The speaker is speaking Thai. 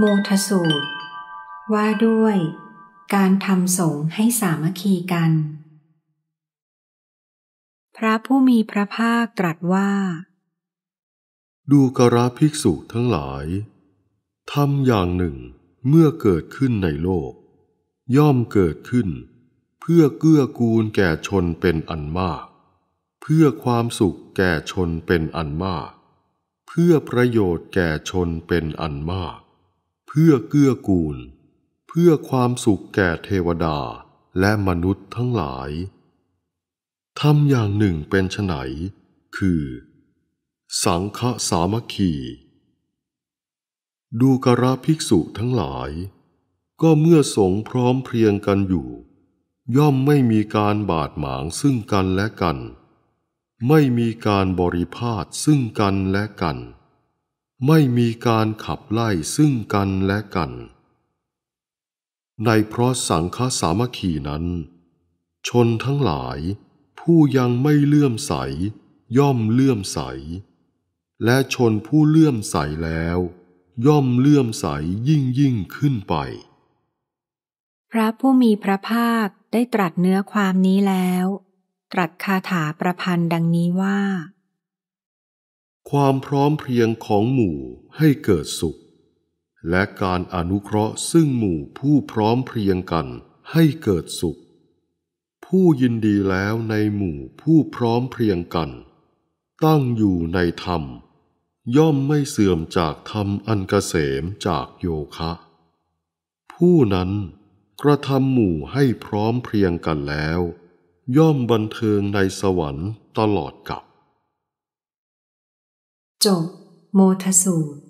โมทสูตรว่าด้วยการทำสงฆ์ให้สามัคคีกัน พระผู้มีพระภาคตรัสว่า ดูกระภิกษุทั้งหลายทำอย่างหนึ่งเมื่อเกิดขึ้นในโลก ย่อมเกิดขึ้น เพื่อเกื้อกูลแก่ชนเป็นอันมาก เพื่อความสุขแก่ชนเป็นอันมาก เพื่อประโยชน์แก่ชนเป็นอันมากพื่อเกื้อกูล เพื่อความสุขแก่เทวดาและมนุษย์ทั้งหลายทำอย่างหนึ่งเป็นไฉนคือ สังฆสามัคคีดูกระภิกษุทั้งหลาย ก็เมื่อสงพร้อมเพรียงกันอยู่ ย่อมไม่มีการบาดหมางซึ่งกันและกัน ไม่มีการบริพาทซึ่งกันและกันไม่มีการขับไล่ซึ่งกันและกัน ในเพราะสังฆสามัคคีนั้น ชนทั้งหลาย ผู้ยังไม่เลื่อมใสย่อมเลื่อมใส และชนผู้เลื่อมใสแล้ว ย่อมเลื่อมใสยิ่งยิ่งขึ้นไป พระผู้มีพระภาคได้ตรัสเนื้อความนี้แล้ว ตรัสคาถาประพันธ์ดังนี้ว่าความพร้อมเพรียงของหมู่ให้เกิดสุข และการอนุเคราะห์ซึ่งหมู่ผู้พร้อมเพรียงกันให้เกิดสุข ผู้ยินดีแล้วในหมู่ผู้พร้อมเพรียงกัน ตั้งอยู่ในธรรม ย่อมไม่เสื่อมจากธรรมอันกเกษมจากโยคะ ผู้นั้นกระทำหมู่ให้พร้อมเพรียงกันแล้ว ย่อมบันเทิงในสวรรค์ตลอดกับจบโมทสูตร